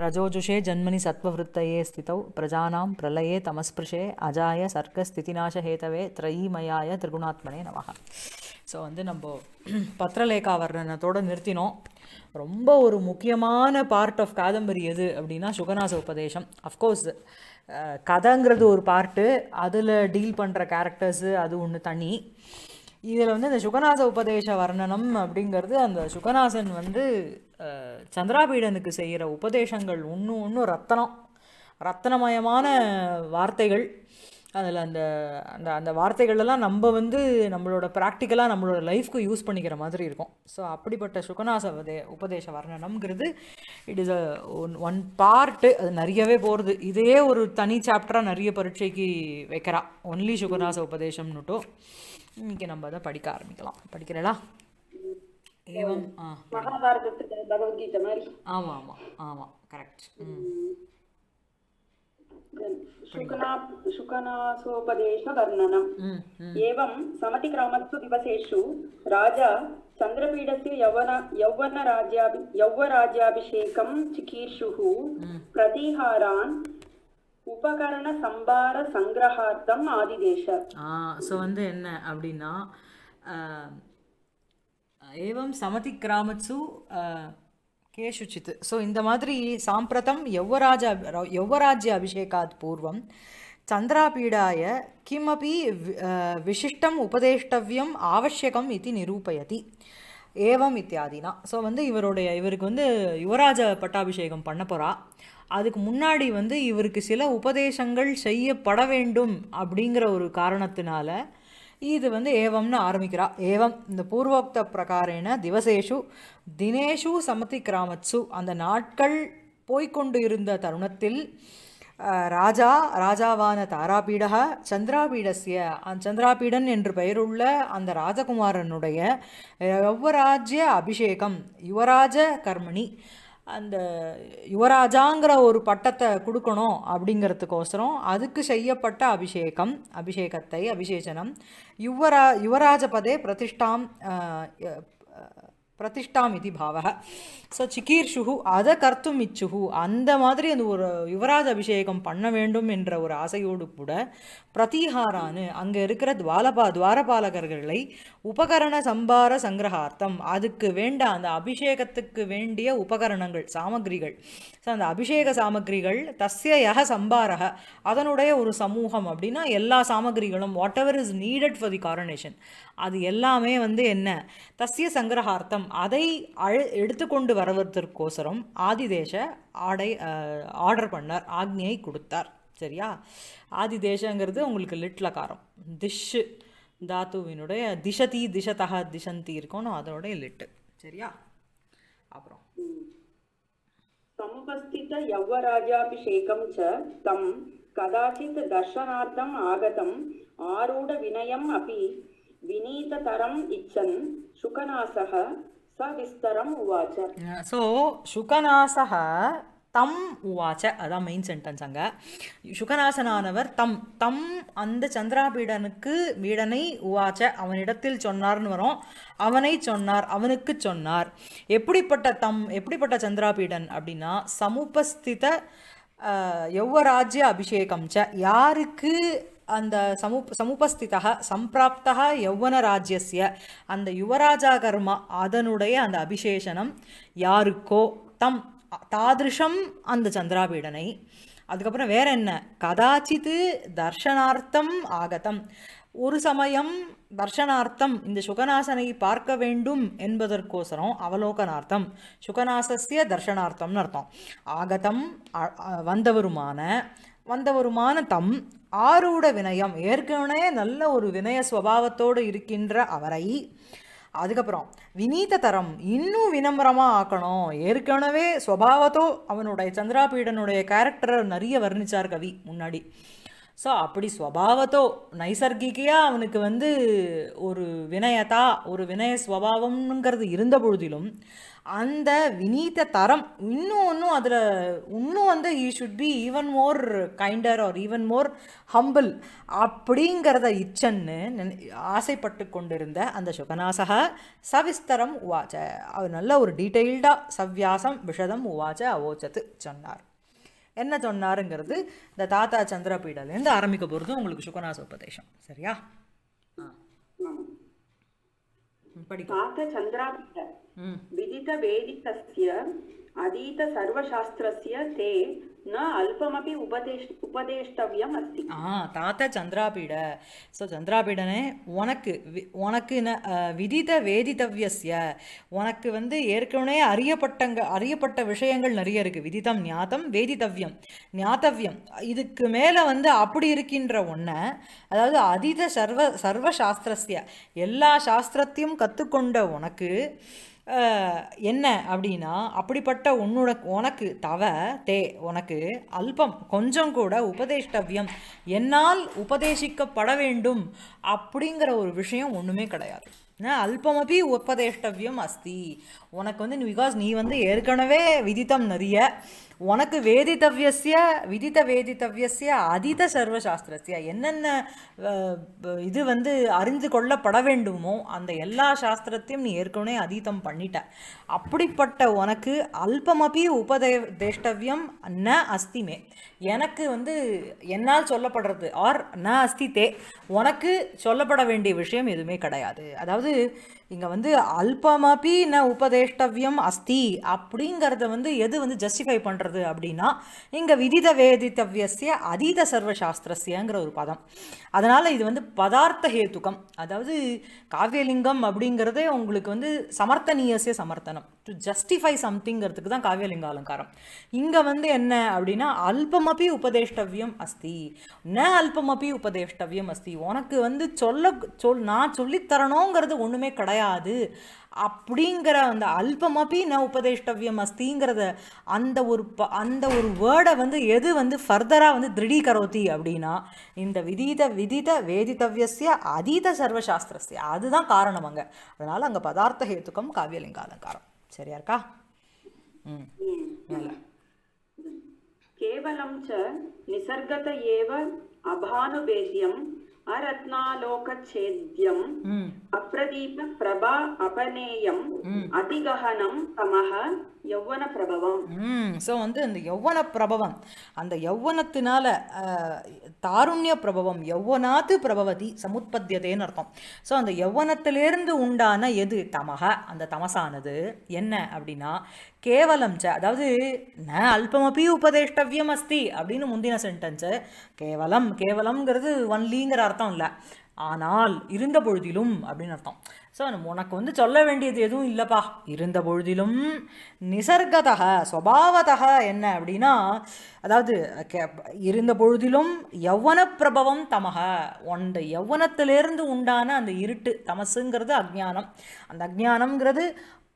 रजोजुषे जन्मनि सत्त्ववृत्तये स्थितौ प्रजानां प्रलये तमस्पृशे अजाय सर्गस्थितिनाशहेतवे திரையீமயாய திரிகுணாத்மனே நமகா ஸோ வந்து நம்ம பத்திரலேகா வர்ணனத்தோடு நிறுத்தினோம் ரொம்ப ஒரு முக்கியமான பார்ட் ஆஃப் காதம்பரி எது அப்படின்னா சுகநாச உபதேசம் அஃப்கோர்ஸ் கதைங்கிறது ஒரு பார்ட்டு அதில் டீல் பண்ணுற கேரக்டர்ஸு அது ஒன்று தனி இதில் வந்து இந்த சுகநாச உபதேச வர்ணனம் அப்படிங்கிறது அந்த சுகநாசன் வந்து சந்திராபீடனுக்கு செய்கிற உபதேசங்கள் ஒன்றும் ஒன்றும் ரத்தனம் ரத்தனமயமான வார்த்தைகள் அதில் அந்த அந்த அந்த வார்த்தைகளெல்லாம் நம்ம வந்து நம்மளோட ப்ராக்டிக்கலாக நம்மளோட லைஃப்க்கு யூஸ் பண்ணிக்கிற மாதிரி இருக்கும் ஸோ அப்படிப்பட்ட சுகநாச உதே உபதேச வர்ணனம்ங்கிறது it is a one one part அது நிறையவே போகிறது இதே ஒரு தனி சாப்டராக நிறைய பரீட்சைக்கு வைக்கிறா ஒன்லி சுகநாச உபதேசம்னுட்டும் இன்றைக்கி நம்ம அதை படிக்க ஆரம்பிக்கலாம் படிக்கிறடா ஏவம் ஆ மகாபாரதத்துக்கு பகவத்கீதை மாதிரி ஆமாம் கரெக்ட் ம் शुकनासोपदेशवर्णनम् दिवसेषु राजा चन्द्रपीठस्य यौवन यौवनराज्याभि यौवराज्याभिषेकं चिकीर्षुः प्रतिहारान् உபகரண சம்பார சங்கிரகார்த்தம் ஸோ வந்து என்ன அப்படின்னா ஏவம் சமதி கிராமச்சு கேஷுச்சித் ஸோ இந்த மாதிரி சாம்பிரதம் யௌவராஜ யௌவராஜ்ய அபிஷேகாத் பூர்வம் சந்திராபீடாய கிமபி விசிஷ்டம் உபதேஷ்டவியம் ஆவசியகம் இது நிரூபயதி ஏவம் இத்தியாதினா ஸோ வந்து இவருடைய இவருக்கு வந்து யுவராஜ பட்டாபிஷேகம் பண்ண போகிறா அதுக்கு முன்னாடி வந்து இவருக்கு சில உபதேசங்கள் செய்யப்பட வேண்டும் அப்படிங்கிற ஒரு காரணத்தினால இது வந்து ஏவம்னு ஆரம்பிக்கிறா ஏவம் இந்த பூர்வோக்த பிரகாரேன திவசேஷு தினேஷு சமதி கிராமத்சு அந்த நாட்கள் போய்கொண்டு இருந்த தருணத்தில் ராஜா ராஜாவான தாராபீடக சந்திராபீடசிய சந்திராபீடன் என்று பெயருள்ள அந்த ராஜகுமாரனுடைய யுவராஜ்ய அபிஷேகம் யுவராஜ கர்மணி அந்த யுவராஜாங்கிற ஒரு பட்டத்தை கொடுக்கணும் அப்படிங்கிறதுக்கோசரம் அதுக்கு செய்யப்பட்ட அபிஷேகம் அபிஷேகத்தை அபிஷேசனம் யுவரா யுவராஜபதே பிரதிஷ்டாம் இது பாவக ஸோ சிக்கீர்ஷுகு அதை கர்த்தும் இச்சுஹு அந்த மாதிரி அந்த ஒரு யுவராஜ் அபிஷேகம் பண்ண வேண்டும் என்ற ஒரு ஆசையோடு கூட பிரதீஹாரானு அங்கே இருக்கிற துவாலபா துவாரபாலகர்களை உபகரண சம்பார சங்கிரகார்த்தம் அதுக்கு வேண்ட அந்த அபிஷேகத்துக்கு வேண்டிய உபகரணங்கள் சாமகிரிகள் ஸோ அந்த அபிஷேக சாமகிரிகள் தஸ்ய யக சம்பாரக அதனுடைய ஒரு சமூகம் அப்படின்னா எல்லா சாமகிரிகளும் whatever is needed for the coronation அது எல்லாமே வந்து என்ன தஸ்ய சங்கிரகார்த்தம் அதை அழு எடுத்துக்கொண்டு வருவதற்கோசரம் ஆதிதேச ஆடை ஆர்டர் பண்ணார் ஆக்னியை கொடுத்தார் சரியா ஆதிதேசங்கிறது உங்களுக்கு லிட்லகாரம் திஷ்ஷு தாத்துவினுடைய திசதி திசதக திசந்தி இருக்கணும் அதனுடைய லிட்டு சரியா அப்புறம் சம்பஸ்தித யவ்வராஜாபிஷேகம் ச தம் கதாச்சித் தர்ஷனார்த்தம் ஆகதம் ஆரூட வினயம் அப்படி विनीततरम् इच्छन् शुकनासः सविस्तरम् उवाच सो சுகநாசக தம் உவாச்ச அதான் மெயின் சென்டென்ஸ் அங்க சுகநாசனானவர் தம் தம் அந்த சந்திராபீடனுக்கு வீடனை உவாச்ச அவனிடத்தில் சொன்னார்னு வரும் அவனை சொன்னார் அவனுக்கு சொன்னார் எப்படிப்பட்ட தம் எப்படிப்பட்ட சந்திராபீடன் அப்படின்னா சமுபஸ்தித யௌவராஜ்ய அபிஷேகம் ச யாருக்கு அந்த சமு சமுபஸ்திதா சம்பிராப்தா யௌவனராஜ்யஸ்ய அந்த யுவராஜா கர்மா அதனுடைய அந்த அபிஷேஷனம் யாருக்கோ தம் தாதிருஷம் அந்த சந்திராபீடனை அதுக்கப்புறம் வேற என்ன கதாச்சித்து தர்ஷனார்த்தம் ஆகத்தம் ஒரு சமயம் தர்ஷனார்த்தம் இந்த சுகநாசனை பார்க்க வேண்டும் என்பதற்கோசரம் அவலோகனார்த்தம் சுகநாசிய தர்ஷனார்த்தம்னு அர்த்தம் ஆகதம் வந்தவருமான வந்தவருமான தம் ஆரூட வினயம் ஏற்கனவே நல்ல ஒரு வினய சுவாவத்தோடு இருக்கின்ற அவரை அதுக்கப்புறம் வினீத தரம் இன்னும் வினம்பரமாக ஆக்கணும் ஏற்கனவே சுவாவத்தோ அவனுடைய சந்திராபீடனுடைய கேரக்டரை நிறைய வர்ணித்தார் கவி முன்னாடி ஸோ அப்படி ஸ்வபாவத்தோ நைசர்கிகையாக அவனுக்கு வந்து ஒரு வினயதா ஒரு வினய ஸ்வபாவம்ங்கிறது இருந்த பொழுதிலும் அந்த வினீத தரம் இன்னும் ஒன்றும் அதில் இன்னும் வந்து he should be even more kinder or even more humble அப்படிங்கிறத இச்சன்னு ஆசைப்பட்டு கொண்டிருந்த அந்த சுகநாசக சவிஸ்தரம் உவாச்ச அவர் நல்ல ஒரு டீட்டெயில்டாக சவ்யாசம் விஷதம் உவாச்ச அவோச்சத்து சொன்னார் என்ன சொன்னாருங்கிறது இந்த தாத்தா சந்திரபீடலேருந்து ஆரம்பிக்க போகிறது உங்களுக்கு சுகநாச உபதேசம் சரியா படிக்க अधीत सर्वशास्त्रस्य ते न अल्पमपि उपदेश उपदेष्टव्यम् अस्ति தாத்த சந்திராபீட ஸோ சந்திராபீடனே உனக்கு உனக்கு விதித வேதித்தவியஸ்ய உனக்கு வந்து ஏற்கனவே அறியப்பட்டங்க அறியப்பட்ட விஷயங்கள் நிறைய இருக்குது விதிதம் ஞாதம் வேதித்தவ்யம் ஞாத்தவ்யம் இதுக்கு மேலே வந்து அப்படி இருக்கின்ற ஒன்றை அதாவது அதீத சர்வ சர்வ எல்லா சாஸ்திரத்தையும் கற்றுக்கொண்ட உனக்கு என்ன அப்படின்னா அப்படிப்பட்ட உன்னோட உனக்கு தவ தே உனக்கு அல்பம் கொஞ்சம் கூட உபதேஷ்டவியம் என்னால் உபதேசிக்கப்பட வேண்டும் அப்படிங்கிற ஒரு விஷயம் ஒன்றுமே கிடையாது அல்பமபி உபதேஷ்டவியம் அஸ்தி உனக்கு வந்து பிகாஸ் நீ வந்து ஏற்கனவே விதித்தம் நிறைய உனக்கு வேதித்தவ்யசிய விதித்த வேதித்தவ்யசிய அதீத சர்வசாஸ்திரஸ்ய என்னென்ன இது வந்து அறிந்து கொள்ளப்பட வேண்டுமோ அந்த எல்லா சாஸ்திரத்தையும் நீ ஏற்கனவே அதீதம் பண்ணிட்ட அப்படிப்பட்ட உனக்கு அல்பமபி உபதே தேஷ்டவியம் ந அஸ்திமே எனக்கு வந்து என்னால் சொல்லப்படுறது ஆர் ந அஸ்தி தே உனக்கு சொல்லப்பட வேண்டிய விஷயம் எதுவுமே கிடையாது அதாவது இங்கே வந்து அல்பமபி ந உபதேஷ்டவியம் அஸ்தி அப்படிங்கிறத வந்து எது வந்து ஜஸ்டிஃபை பண்ணுறது அப்படின்னா இங்கே விதித வேதித்தவியசிய அதீத சர்வசாஸ்திரஸ்யங்கிற ஒரு பதம் அதனால் இது வந்து பதார்த்த ஹேத்துக்கம் அதாவது காவியலிங்கம் அப்படிங்கிறதே உங்களுக்கு வந்து சமர்த்தனீயசிய சமர்த்தனம் டு ஜஸ்டிஃபை சம்திங்கிறதுக்கு தான் காவியலிங்க அலங்காரம் இங்கே வந்து என்ன அப்படின்னா அல்பமபி உபதேஷ்டவியம் அஸ்தி ந அல்பமபி உபதேஷ்டவியம் அஸ்தி உனக்கு வந்து சொல்ல சொல் நான் சொல்லித்தரணுங்கிறது ஒன்றுமே கிடையாது அப்படிங்கிற அந்த அல்பமபி ந உபதேஷ்டவியம் அஸ்திங்கிறத அந்த ஒரு ப அந்த ஒரு வேர்டை வந்து எது வந்து ஃபர்தராக வந்து திருடீகரோத்தி அப்படின்னா இந்த விதித விதித வேதித்தவியசிய அதீத சர்வசாஸ்திரஸ்ய அதுதான் காரணம் அங்கே அதனால் அங்கே பதார்த்த ஹேத்துக்கம் காவியலிங்க அலங்காரம் சரியா இருக்கா ம் நல்லா కేవలం చ నిసర్గత ఏవ అభానువేద్యం అరత్నాలోకఛేద్యం అప్రదీప ప్రభా అపనేయం అతిగహనం తమః யௌவன பிரபவம் ஸோ வந்து அந்த யௌவன பிரபவம் அந்த யௌவனத்தினால தாருண்ய பிரபவம் யௌவனாத்து பிரபவதி சமுத்பத்தியதேன்னு அர்த்தம் ஸோ அந்த யௌவனத்திலேருந்து உண்டான எது தமக அந்த தமசானது என்ன அப்படின்னா கேவலம் ச அதாவது ந அல்பமபி உபதேஷ்டவியம் அஸ்தி அப்படின்னு முந்தின சென்டென்ஸு கேவலம் கேவலம்ங்கிறது ஒன்லிங்கிற அர்த்தம் இல்லை ஆனால் இருந்த பொழுதிலும் அப்படின்னு அர்த்தம் ஸோ உனக்கு வந்து சொல்ல வேண்டியது எதுவும் இல்லைப்பா இருந்த பொழுதிலும் நிசர்கதக சுவாவதக என்ன அப்படின்னா அதாவது இருந்த பொழுதிலும் யௌவன பிரபவம் தமக உண்ட யௌவனத்திலேருந்து உண்டான அந்த இருட்டு தமசுங்கிறது அஜ்ஞானம் அந்த அஜ்ஞானம்ங்கிறது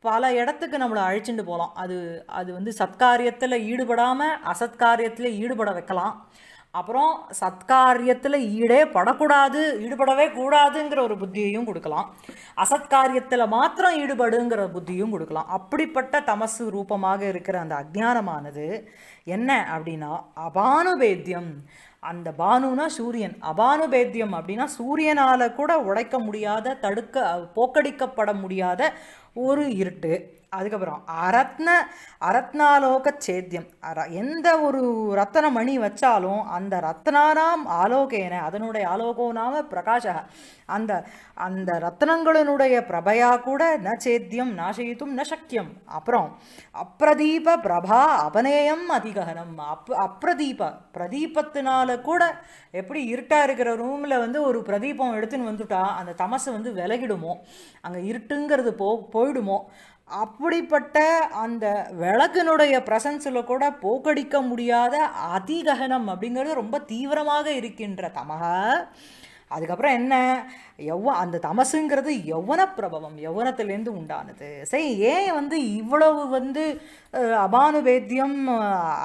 பல இடத்துக்கு நம்மளை அழைச்சிட்டு போகலாம் அது அது வந்து சத்காரியத்தில் ஈடுபடாமல் அசத்காரியத்தில் ஈடுபட வைக்கலாம் அப்புறம் சத்காரியத்தில் ஈடே படக்கூடாது ஈடுபடவே கூடாதுங்கிற ஒரு புத்தியையும் கொடுக்கலாம் அசத்காரியத்தில் மாத்திரம் ஈடுபடுங்கிற புத்தியும் கொடுக்கலாம் அப்படிப்பட்ட தமசு ரூபமாக இருக்கிற அந்த அஜானமானது என்ன அப்படின்னா அபானுபேத்தியம் அந்த பானுனா சூரியன் அபானுபேத்தியம் அப்படின்னா சூரியனால் கூட உடைக்க முடியாத தடுக்க போக்கடிக்கப்பட முடியாத ஒரு இருட்டு அதுக்கப்புறம் அரத்ன அரத்னாலோக சேத்தியம் அர எந்த ஒரு ரத்தன மணி வச்சாலும் அந்த ரத்னானாம் ஆலோகேன அதனுடைய ஆலோகோ நாம பிரகாஷ அந்த அந்த ரத்னங்களினுடைய பிரபையா கூட ந சேத்தியம் நாசயித்தும் ந சக்கியம் அப்புறம் அப்ரதீப பிரபா அபநேயம் அதிகனம் அப் அப்ரதீப பிரதீபத்தினால கூட எப்படி இருட்டாக இருக்கிற ரூமில் வந்து ஒரு பிரதீபம் எடுத்துன்னு வந்துட்டா அந்த தமசு வந்து விலகிடுமோ அங்கே இருட்டுங்கிறது போ போயிடுமோ அப்படிப்பட்ட அந்த விளக்கினுடைய பிரசன்ஸில் கூட போக்கடிக்க முடியாத அதிககனம் அப்படிங்கிறது ரொம்ப தீவிரமாக இருக்கின்ற தமக அதுக்கப்புறம் என்ன எவ்வ அந்த தமசுங்கிறது எவ்வன பிரபவம் யௌவனத்திலேருந்து உண்டானது சரி ஏன் வந்து இவ்வளவு வந்து அபானுபேத்தியம்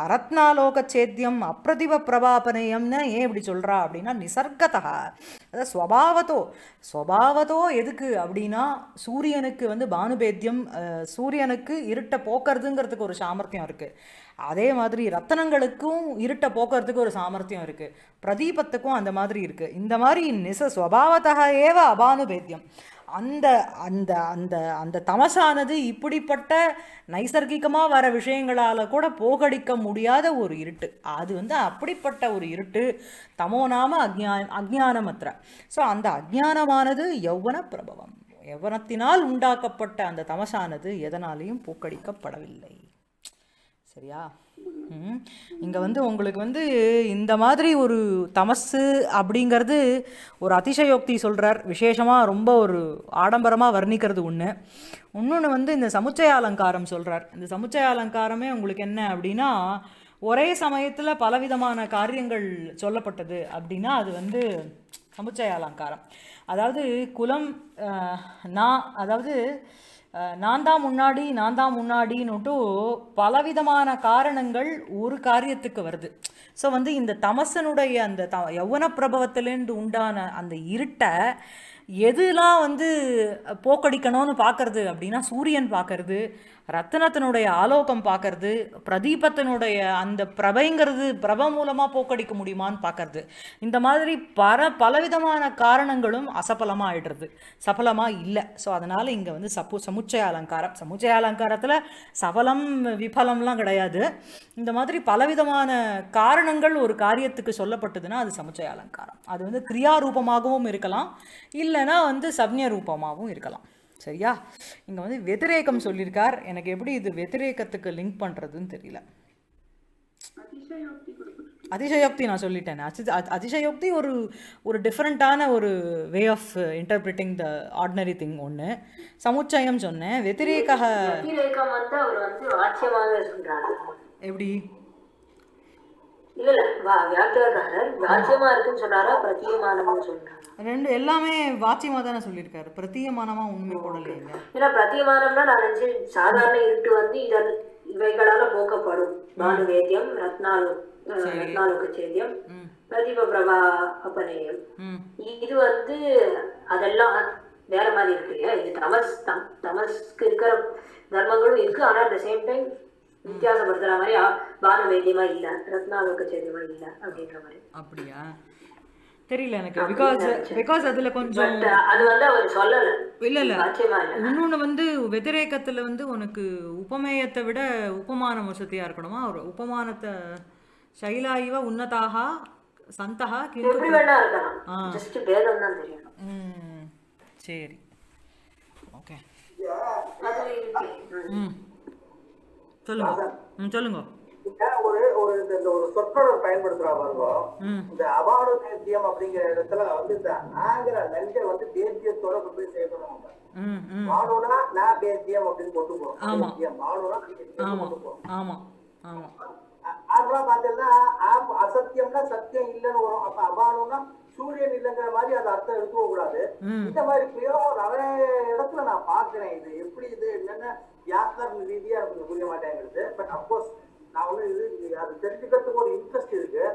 அரத்னாலோக சேத்தியம் அப்பிரதிப பிரபாபனயம்னு ஏன் இப்படி சொல்கிறா அப்படின்னா நிசர்கதா அதாவது ஸ்வபாவத்தோ ஸ்வபாவத்தோ எதுக்கு அப்படின்னா சூரியனுக்கு வந்து பானுபேத்தியம் சூரியனுக்கு இருட்டை போக்குறதுங்கிறதுக்கு ஒரு சாமர்த்தியம் இருக்குது அதே மாதிரி ரத்தனங்களுக்கும் இருட்டை போக்குறதுக்கு ஒரு சாமர்த்தியம் இருக்குது பிரதீபத்துக்கும் அந்த மாதிரி இருக்குது இந்த மாதிரி நிச ஸ்வபாவத்தக ஏவ அபானுபேத்தியம் அந்த அந்த அந்த அந்த தமசானது இப்படிப்பட்ட நைசர்கிகமாக வர விஷயங்களால் கூட போகடிக்க முடியாத ஒரு இருட்டு அது வந்து அப்படிப்பட்ட ஒரு இருட்டு தமோநாம அஜ்ஞான அஜ்ஞானமற்ற ஸோ அந்த அஜ்ஞானமானது யௌவன பிரபவம் யவனத்தினால் உண்டாக்கப்பட்ட அந்த தமசானது எதனாலேயும் போக்கடிக்கப்படவில்லை சரியா இங்கே வந்து உங்களுக்கு வந்து இந்த மாதிரி ஒரு தமசு அப்படிங்கிறது ஒரு அதிசயோக்தி சொல்கிறார் விசேஷமாக ரொம்ப ஒரு ஆடம்பரமாக வர்ணிக்கிறது ஒன்று இன்னொன்று வந்து இந்த சமுச்சய அலங்காரம் சொல்கிறார் இந்த சமுச்சய அலங்காரமே உங்களுக்கு என்ன அப்படின்னா ஒரே சமயத்தில் பலவிதமான காரியங்கள் சொல்லப்பட்டது அப்படின்னா அது வந்து சமுச்சய அலங்காரம் அதாவது குலம் நான் அதாவது நான் தான் முன்னாடி நான் தான் முன்னாடின்னுட்டு பலவிதமான காரணங்கள் ஒரு காரியத்துக்கு வருது ஸோ வந்து இந்த தமசனுடைய அந்த த யௌவன பிரபவத்திலேருந்து உண்டான அந்த இருட்டை எதுலாம் வந்து போக்கடிக்கணும்னு பார்க்கறது அப்படின்னா சூரியன் பார்க்கறது ரத்தனத்தினுடைய ஆலோகம் பார்க்கறது பிரதீபத்தினுடைய அந்த பிரபைங்கிறது பிரப மூலமாக போக்கடிக்க முடியுமான்னு பார்க்கறது இந்த மாதிரி பல பலவிதமான காரணங்களும் அசபலமாக ஆயிடுறது சபலமாக இல்லை ஸோ அதனால் இங்கே வந்து சப்பு சமுச்சய அலங்காரம் சமுச்சய அலங்காரத்தில் சபலம் விபலம்லாம் கிடையாது இந்த மாதிரி பலவிதமான காரணங்கள் ஒரு காரியத்துக்கு சொல்லப்பட்டதுன்னா அது சமுச்சய அலங்காரம் அது வந்து கிரியாரூபமாகவும் இருக்கலாம் இல்லை இல்லைனா வந்து சப்னிய ரூபமாகவும் இருக்கலாம் சரியா இங்கே வந்து வெதிரேகம் சொல்லியிருக்கார் எனக்கு எப்படி இது வெதிரேகத்துக்கு லிங்க் பண்ணுறதுன்னு தெரியல அதிசயோக்தி நான் சொல்லிட்டேன் அதிசயோக்தி ஒரு ஒரு டிஃப்ரெண்ட்டான ஒரு way of interpreting the ordinary thing ஒன்று சமுச்சயம் சொன்னேன் வெத்திரேக எப்படி இல்ல இல்ல வியாக்கியாக்காரர் வாச்சியமா இருக்குன்னு சொல்றாரா பிரத்தியமானம்னு சொல்றாரு ரெண்டு எல்லாமே வாச்சியமா தானே சொல்லியிருக்காரு பிரத்தியமானமா உண்மை போடலைங்க ஏன்னா பிரத்தியமானம்னா நான் நினைச்சு சாதாரண இருட்டு வந்து இதன் இவைகளால போக்கப்படும் பானு வேத்தியம் ரத்னாலு ரத்னாலுக்கு சேத்தியம் பிரதீப பிரபா அபநேயம் இது வந்து அதெல்லாம் வேற மாதிரி இருக்கு இல்லையா இது தமஸ் தமஸ்க்கு இருக்கிற தர்மங்களும் இருக்கு ஆனா அட் த சேம் டைம் வித்தியாசப்படுத்துற மாதிரி பான வைத்தியமா இல்ல ரத்னாலோக சைத்தியமா இல்ல அப்படின்ற மாதிரி அப்படியா தெரியல எனக்கு பிகாஸ் பிகாஸ் அதுல கொஞ்சம் அது வந்து அவர் சொல்லல இல்ல இல்ல இன்னொன்னு வந்து வெதிரேக்கத்துல வந்து உனக்கு உபமேயத்தை விட உபமானம் வசதியா இருக்கணுமா ஒரு உபமானத்தை சைலாயுவ உன்னதாக சந்தகா கிந்து சரி ஓகே ம் சொல்லுங்க ஒரு ஒரு இந்த ஒரு சொற்றொடர் பயன்படுத்துறா இந்த அபாடு தேசியம் அப்படிங்கிற இடத்துல வந்து இந்த ஆங்கிற நஞ்சை வந்து தேசியத்தோட கொண்டு போய் சேர்க்கணும் மாடுனா நான் தேசியம் அப்படின்னு கொண்டு போறோம் தேசியம் ஆமா ஆமா ஆமா ஆர்வா பார்த்தீங்கன்னா அசத்தியம்னா சத்தியம் இல்லைன்னு வரும் அப்ப அபானம்னா சூரியன் இல்லைங்கிற மாதிரி அது அர்த்தம் எடுத்துக்க கூடாது இந்த மாதிரி பிரயோகம் நிறைய இடத்துல நான் பாக்குறேன் இது எப்படி இது என்னன்னு வியாக்கரண ரீதியா எனக்கு புரிய மாட்டேங்கிறது பட் அப்கோர்ஸ் நான் வந்து இது அது தெரிஞ்சுக்கிறதுக்கு ஒரு இன்ட்ரெஸ்ட் இருக்கு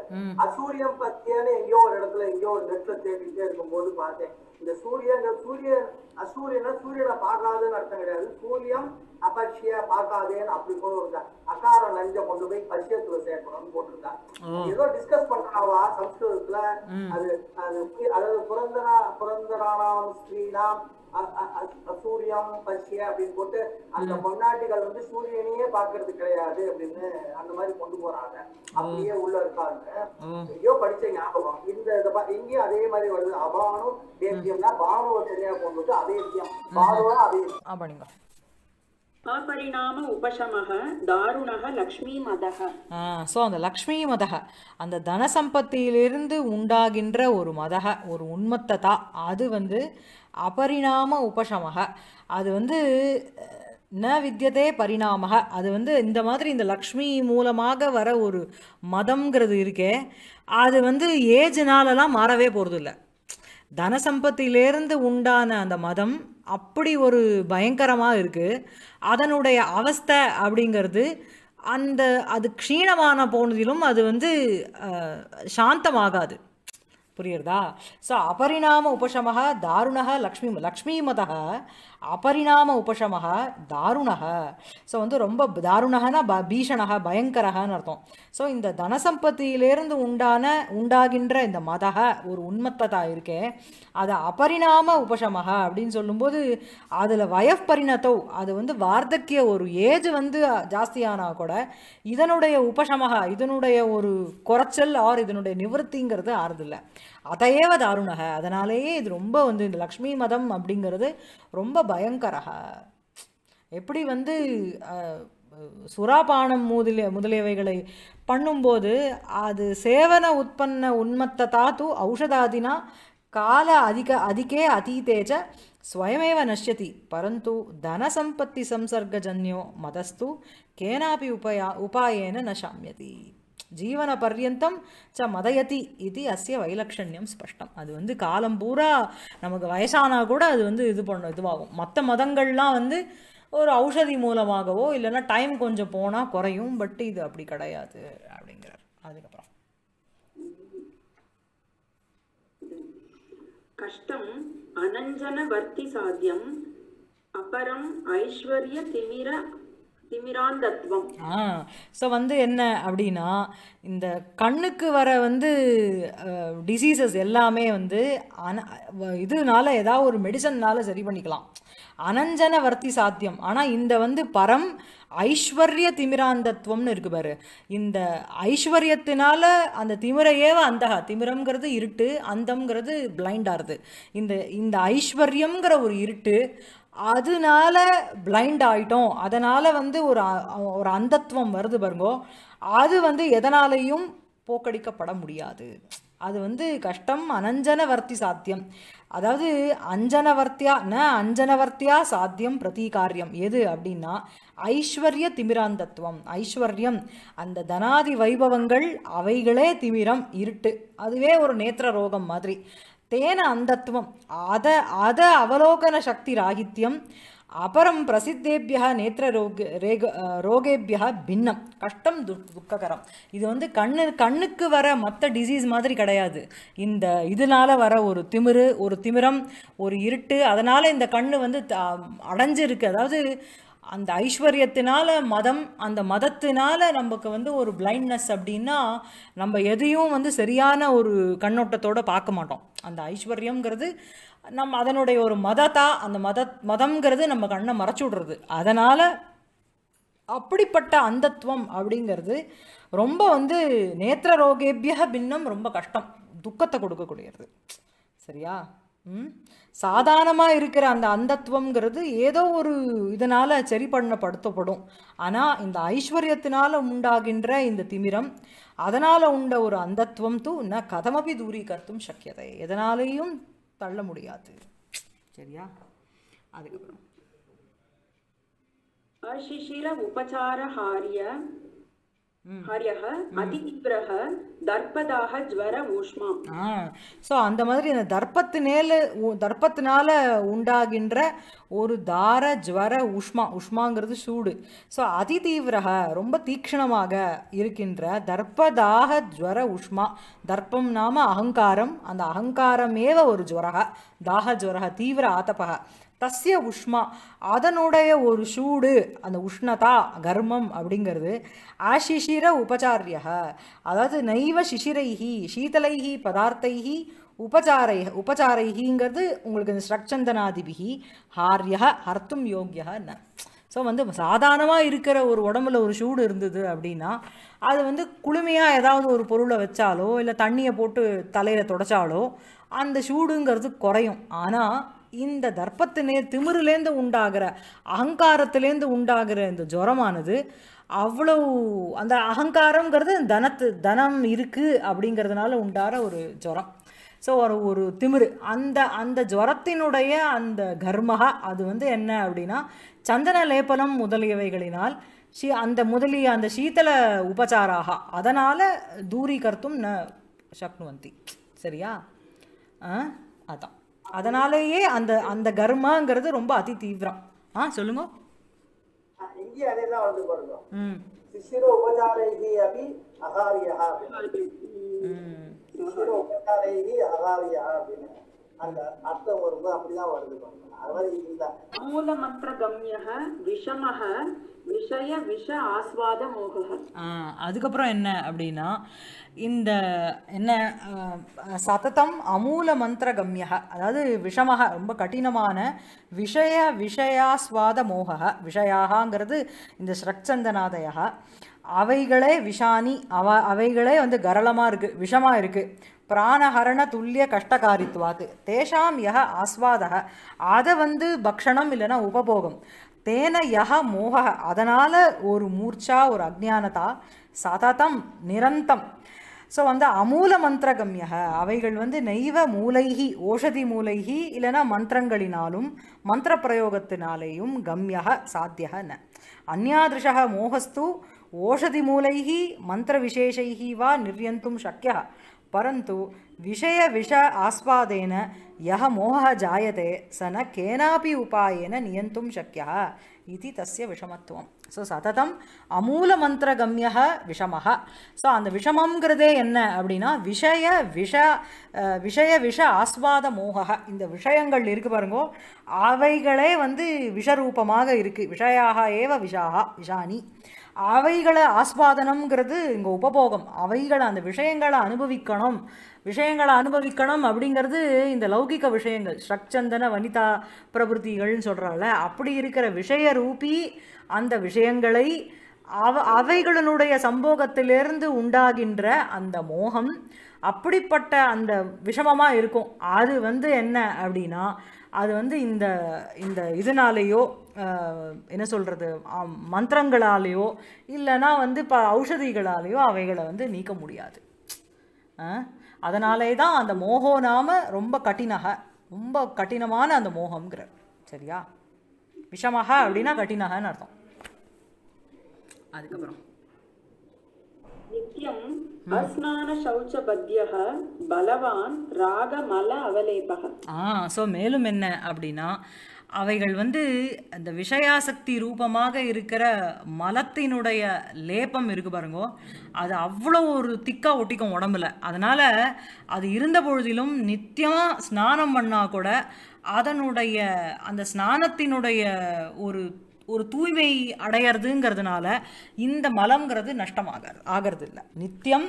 அசூரியம் பத்தியான எங்கேயோ ஒரு இடத்துல எங்கேயோ ஒரு நெட்ல தேடிட்டே இருக்கும்போது பார்த்தேன் இந்த சூரியன் சூரியன் அசூரியனா சூரியனை பார்க்காதுன்னு அர்த்தம் கிடையாது சூரியன் அகர்ஷியா பார்க்காதேன்னு அப்படி போட்டிருந்தா அகார லஞ்சம் கொண்டு போய் பரிசத்துல சேர்க்கணும்னு போட்டிருந்தா ஏதோ டிஸ்கஸ் பண்றாவா சம்ஸ்கிருதத்துல அது அது அதாவது புரந்தரா புரந்தராணாம் ஸ்ரீராம் சூரியம் பசிய அப்படின்னு போட்டு அந்த பொன்னாட்டிகள் வந்து சூரியனையே பாக்குறது கிடையாது அப்படின்னு அந்த மாதிரி கொண்டு போறாங்க அப்படியே உள்ள இருக்காங்க ஐயோ படிச்ச ஞாபகம் இந்த இங்கேயும் அதே மாதிரி வருது அபானும் தேசியம்னா பானுவ சரியா கொண்டு அதே விஷயம் பானுவா அதே அபரிணாம உபசமக தாருணக லக்ஷ்மி மதக ஸோ அந்த லக்ஷ்மி மதக அந்த தன சம்பத்தியிலிருந்து உண்டாகின்ற ஒரு மதக ஒரு உண்மத்ததா அது வந்து அபரிணாம உபசமக அது வந்து ந வித்தியதே பரிணாமக அது வந்து இந்த மாதிரி இந்த லக்ஷ்மி மூலமாக வர ஒரு மதம்ங்கிறது இருக்கே அது வந்து ஏஜ்னாலலாம் மாறவே போகிறது இல்லை தன சம்பத்தியிலேருந்து உண்டான அந்த மதம் அப்படி ஒரு பயங்கரமாக இருக்குது அதனுடைய அவஸ்தை அப்படிங்கிறது அந்த அது க்ஷீணமான போனதிலும் அது வந்து சாந்தமாகாது புரியுறதா ஸோ அபரிணாம உபசமாக தாருணக லக்ஷ்மி லக்ஷ்மி லக்ஷ்மீமதா அபரிணாம உபசமாக தாருணக ஸோ வந்து ரொம்ப தாருணகனா ப பீஷணக பயங்கரகன்னு அர்த்தம் ஸோ இந்த தனசம்பத்தியிலேருந்து உண்டான உண்டாகின்ற இந்த மதக ஒரு உண்மத்ததாக இருக்கே அதை அபரிணாம உபசமாக அப்படின்னு சொல்லும்போது அதில் வயப்பரிணத்தோ அது வந்து வார்த்தக்கிய ஒரு ஏஜ் வந்து ஜாஸ்தியானா கூட இதனுடைய உபசமாக இதனுடைய ஒரு குறைச்சல் ஆர் இதனுடைய நிவர்த்திங்கிறது ஆறுதில்லை அதையேவ தாருணக அதனாலேயே இது ரொம்ப வந்து இந்த லக்ஷ்மி மதம் அப்படிங்கிறது ரொம்ப பயங்கரா எப்படி வந்து சுறாபானம் முதல முதலியவைகளை பண்ணும்போது அது சேவன உற்பத்த உன்மத்த தாத்து ஔஷதாதினா கால அதிக அதிக்கே அதீதேஜ ஸ்வயமேவ நஷ்யதி பரந்து தனசம்பத்தி சம்சர்கஜன்யோ மதஸ்து கேனாபி உபயா உபாயேன நஷாமியதி பர்யந்தம் ச மதயதி இது அஸ்ய வைலக்ஷண்யம் ஸ்பஷ்டம் அது வந்து காலம் பூரா நமக்கு வயசானா கூட அது வந்து இது பண்ண இதுவாகும் மற்ற மதங்கள்லாம் வந்து ஒரு ஔஷதி மூலமாகவோ இல்லைன்னா டைம் கொஞ்சம் போனால் குறையும் பட் இது அப்படி கிடையாது அப்படிங்கிறார் அதுக்கப்புறம் கஷ்டம் அனஞ்சன வர்த்தி சாத்தியம் அப்புறம் ஐஸ்வர்ய திமிர ஸோ வந்து என்ன அப்படின்னா இந்த கண்ணுக்கு வர வந்து டிசீசஸ் எல்லாமே வந்து அன இதுனால ஏதாவது ஒரு மெடிசன்னால சரி பண்ணிக்கலாம் அனஞ்சன வர்த்தி சாத்தியம் ஆனால் இந்த வந்து பரம் ஐஸ்வர்ய திமிராந்தத்துவம்னு இருக்கு பாரு இந்த ஐஸ்வர்யத்தினால அந்த திமிரையே அந்தகா திமிரங்கிறது இருட்டு அந்தம்ங்கிறது பிளைண்ட் ஆறுது இந்த இந்த ஐஸ்வர்யங்கிற ஒரு இருட்டு அதனால பிளைண்ட் ஆகிட்டோம் அதனால் வந்து ஒரு ஒரு அந்தத்துவம் வருது பாருங்கோ அது வந்து எதனாலையும் போக்கடிக்கப்பட முடியாது அது வந்து கஷ்டம் அனஞ்சனவர்த்தி சாத்தியம் அதாவது அஞ்சனவர்த்தியா ந அஞ்சனவர்த்தியா சாத்தியம் பிரதீகாரியம் எது அப்படின்னா ஐஸ்வர்ய திமிராந்தத்துவம் ஐஸ்வர்யம் அந்த தனாதி வைபவங்கள் அவைகளே திமிரம் இருட்டு அதுவே ஒரு நேத்திர ரோகம் மாதிரி தேன அந்தத்துவம் அத அத அவலோகன சக்தி ராகித்யம் அபரம் பிரசித்தேபியா நேத்திர ரோக ரேக ரோகேபியா பின்னம் கஷ்டம் துக் துக்ககரம் இது வந்து கண்ணு கண்ணுக்கு வர மற்ற டிசீஸ் மாதிரி கிடையாது இந்த இதனால் வர ஒரு திமிரு ஒரு திமிரம் ஒரு இருட்டு அதனால் இந்த கண்ணு வந்து அடைஞ்சிருக்கு அதாவது அந்த ஐஸ்வர்யத்தினால மதம் அந்த மதத்தினால நமக்கு வந்து ஒரு பிளைண்ட்னஸ் அப்படின்னா நம்ம எதையும் வந்து சரியான ஒரு கண்ணோட்டத்தோடு பார்க்க மாட்டோம் அந்த ஐஸ்வர்யங்கிறது நம் அதனுடைய ஒரு மதத்தா அந்த மத மதம்ங்கிறது நம்ம கண்ணை மறைச்சி விடுறது அதனால் அப்படிப்பட்ட அந்தத்துவம் அப்படிங்கிறது ரொம்ப வந்து நேத்திர ரோகேபிய பின்னம் ரொம்ப கஷ்டம் துக்கத்தை கொடுக்கக்கூடியது சரியா சாதாரணமாக இருக்கிற அந்த அந்தத்துவங்கிறது ஏதோ ஒரு இதனால் சரி பண்ணப்படுத்தப்படும் ஆனால் இந்த ஐஸ்வர்யத்தினால் உண்டாகின்ற இந்த திமிரம் அதனால் உண்ட ஒரு அந்தத்துவம் தூ ந கதமபி தூரீகர்த்தும் சக்கியதை எதனாலேயும் தள்ள முடியாது சரியா அதுக்கப்புறம் அசிஷில உபச்சாரஹாரிய ஹரிய அதிதீவிரக தர்ப்பதாக ஜுவர ஊஷ்மா ஸோ அந்த மாதிரி இந்த தர்ப்பத்தினேல தர்ப்பத்தினால உண்டாகின்ற ஒரு தார ஜுவர உஷ்மா உஷ்மாங்கிறது சூடு ஸோ அதி தீவிரக ரொம்ப தீக்ஷணமாக இருக்கின்ற தர்ப்பதாக ஜுவர உஷ்மா தர்ப்பம் நாம அகங்காரம் அந்த அகங்காரமேவ ஒரு ஜுவரக தாக ஜுவரக தீவிர ஆத்தபக தஸ்ய உஷ்மா அதனுடைய ஒரு சூடு அந்த உஷ்ணதா கர்மம் அப்படிங்கிறது ஆஷிஷிர உபச்சாரியக அதாவது நை அதீவ சிசிரைஹி சீதலைஹி பதார்த்தைஹி உபச்சாரை உபச்சாரைஹிங்கிறது உங்களுக்கு இந்த ஸ்ரக்சந்தனாதிபிகி ஹாரியக ஹர்த்தும் யோக்கியா ந ஸோ வந்து சாதாரணமாக இருக்கிற ஒரு உடம்புல ஒரு சூடு இருந்தது அப்படின்னா அது வந்து குளுமையாக ஏதாவது ஒரு பொருளை வச்சாலோ இல்லை தண்ணியை போட்டு தலையில் தொடச்சாலோ அந்த சூடுங்கிறது குறையும் ஆனால் இந்த தர்ப்பத்தினே திமிருலேருந்து உண்டாகிற அகங்காரத்திலேருந்து உண்டாகிற இந்த ஜுரமானது அவ்வளோ அந்த அகங்காரங்கிறது தனத்து தனம் இருக்குது அப்படிங்கிறதுனால உண்டார ஒரு ஜுரம் ஸோ ஒரு ஒரு திமிரு அந்த அந்த ஜுரத்தினுடைய அந்த கர்மகா அது வந்து என்ன அப்படின்னா சந்தன லேபனம் முதலியவைகளினால் ஷீ அந்த முதலிய அந்த சீத்தல உபச்சாராக அதனால் தூரீகர்த்தும் ந சக்னுவந்தி சரியா அதான் அதனாலேயே அந்த அந்த கர்மாங்கிறது ரொம்ப அதி தீவிரம் ஆ சொல்லுங்கள் இங்கே அதே தான் வந்து பாருங்க சிசிர உபச்சாரைகி அபி அகாரியா அப்படின்னு சிசிர உபச்சாரைகி அகாரியா அப்படின்னு அந்த அர்த்தம் வருது அப்படிதான் வருது மூல மந்திர கம்யக விஷமக விஷய விஷ ஆஸ்வாத மோக அதுக்கப்புறம் என்ன அப்படின்னா இந்த என்ன சததம் அமூல மந்திர கம்யக அதாவது விஷமக ரொம்ப கடினமான விஷய விஷயாஸ்வாத மோக விஷயாகங்கிறது இந்த ஸ்ரக்சந்தநாதயா அவைகளே விஷானி அவ அவைகளே வந்து கரளமாக இருக்குது விஷமாக இருக்குது பிராணஹரண துல்லிய கஷ்டகாரித்துவாக்கு தேஷாம் யக ஆஸ்வாதக அதை வந்து பக்ஷணம் இல்லைன்னா உபபோகம் தேன யக மோக அதனால் ஒரு மூர்ச்சா ஒரு அஜானதா சததம் நிரந்தம் ஸோ வந்து அமூல மந்திரகம்ய அவைகள் வந்து நெய்வ மூலைகி ஓஷதி மூலைகி இல்லைன்னா மந்திரங்களினாலும் மந்திர பிரயோகத்தினாலேயும் கம்யக சாத்தியக ந அந்யாதிருஷக மோகஸ்து ஓஷதிமூலைः मन्त्रविशेषैः வா நிர்யந்தும் शक्यः பரந்து விஷய விஷ ஆஸ்வாதேன मोहः மோக ஜாயதே சன கேனாபி உபாயேன நியந்தும் शक्यः इति தசிய விஷமத்துவம் ஸோ சததம் அமூல மந்திர கம்ய விஷமாக ஸோ அந்த விஷமங்கிறதே என்ன அப்படின்னா விஷய விஷ விஷய விஷ ஆஸ்வாத மோக இந்த விஷயங்கள் இருக்கு பாருங்கோ அவைகளே வந்து விஷரூபமாக இருக்குது விஷயாக ஏவ விஷாக விஷானி அவைகளை ஆஸ்வாதனம்ங்கிறது இங்கே உபபோகம் அவைகளை அந்த விஷயங்களை அனுபவிக்கணும் விஷயங்களை அனுபவிக்கணும் அப்படிங்கிறது இந்த லௌகிக்க விஷயங்கள் ஸ்ரக்சந்தன வனிதா பிரபுத்திகள்னு சொல்கிறாள் அப்படி இருக்கிற விஷய ரூபி அந்த விஷயங்களை அவ அவைகளினுடைய சம்போகத்திலிருந்து உண்டாகின்ற அந்த மோகம் அப்படிப்பட்ட அந்த விஷமமாக இருக்கும் அது வந்து என்ன அப்படின்னா அது வந்து இந்த இந்த இதனாலேயோ என்ன சொல்கிறது மந்திரங்களாலேயோ இல்லைனா வந்து இப்போ ஔஷதிகளாலேயோ அவைகளை வந்து நீக்க முடியாது அதனாலே தான் அந்த மோகோ நாம ரொம்ப கட்டினக ரொம்ப கடினமான அந்த மோகம்ங்கிறார் சரியா விஷமாக அப்படின்னா கட்டினகன்னு அர்த்தம் அதுக்கப்புறம் நித்யம் அஸ்நான சௌச்ச பலவான் ராக மல அவலேபக ஆ ஸோ மேலும் என்ன அப்படின்னா அவைகள் வந்து அந்த விஷயாசக்தி ரூபமாக இருக்கிற மலத்தினுடைய லேப்பம் இருக்கு பாருங்கோ அது அவ்வளோ ஒரு திக்காக ஒட்டிக்கும் உடம்புல அதனால் அது இருந்த பொழுதிலும் நித்தியம் ஸ்நானம் பண்ணால் கூட அதனுடைய அந்த ஸ்நானத்தினுடைய ஒரு ஒரு தூய்மை அடையிறதுங்கிறதுனால இந்த மலம்ங்கிறது நஷ்டமாக ஆகிறது இல்லை நித்தியம்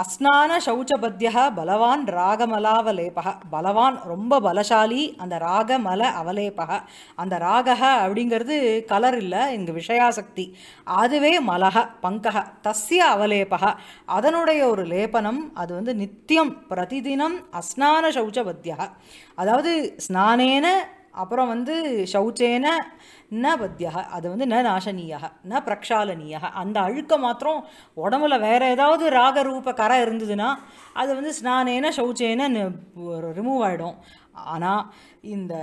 அஸ்நான சௌச்சபத்தியா பலவான் ராகமலாவலேபக பலவான் ரொம்ப பலசாலி அந்த ராகமல அவலேபக அந்த ராகக அப்படிங்கிறது கலர் இல்லை இங்கு விஷயாசக்தி அதுவே மலக பங்கக தஸ்ய அவலேபக அதனுடைய ஒரு லேபனம் அது வந்து நித்தியம் பிரதிதினம் அஸ்நான சௌச்சபத்தியா அதாவது ஸ்நானேன அப்புறம் வந்து ஷௌச்சேன ந பத்தியாக அது வந்து ந நாசனியாக ந பிரக்ஷாலனியாக அந்த அழுக்க மாத்திரம் உடம்புல வேறு ஏதாவது ராக ரூப கரை இருந்ததுன்னா அது வந்து ஸ்நானேன சௌச்சேன ரிமூவ் ஆகிடும் ஆனால் இந்த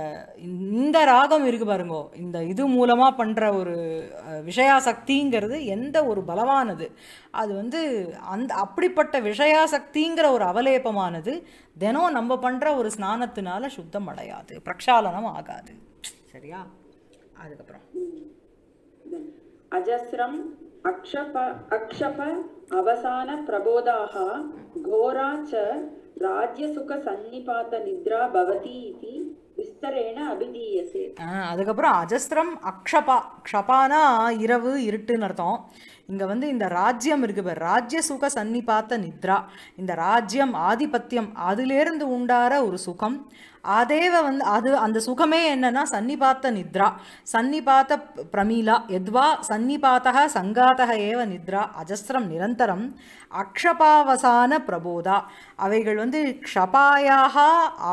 இந்த ராகம் இருக்கு பாருங்கோ இந்த இது மூலமாக பண்ணுற ஒரு விஷயாசக்திங்கிறது எந்த ஒரு பலவானது அது வந்து அந்த அப்படிப்பட்ட விஷயாசக்திங்கிற ஒரு அவலேபமானது தினம் நம்ம பண்ணுற ஒரு ஸ்நானத்தினால சுத்தம் அடையாது பிரக்ஷாலனம் ஆகாது சரியா அதுக்கப்புறம் அஜஸ்ரம் அக்ஷப அக்ஷப அவசான பிரபோதாக கோரா அதுக்கப்புறம் அஜஸ்திரம் அக்ஷபா க்ஷபானா இரவு இருட்டுன்னு அர்த்தம் இங்கே வந்து இந்த ராஜ்யம் இருக்கு ராஜ்ய சுக சன்னிபாத்த நித்ரா இந்த ராஜ்யம் ஆதிபத்தியம் அதிலேருந்து உண்டார ஒரு சுகம் அதேவ வந்து அது அந்த சுகமே என்னன்னா சன்னிபாத்த நித்ரா சன்னிபாத்த பிரமீலா எத்வா சன்னிபாத்தக சங்காத்தக ஏவ நித்ரா அஜஸ்திரம் நிரந்தரம் அக்ஷபாவசான பிரபோதா அவைகள் வந்து க்ஷபாயாக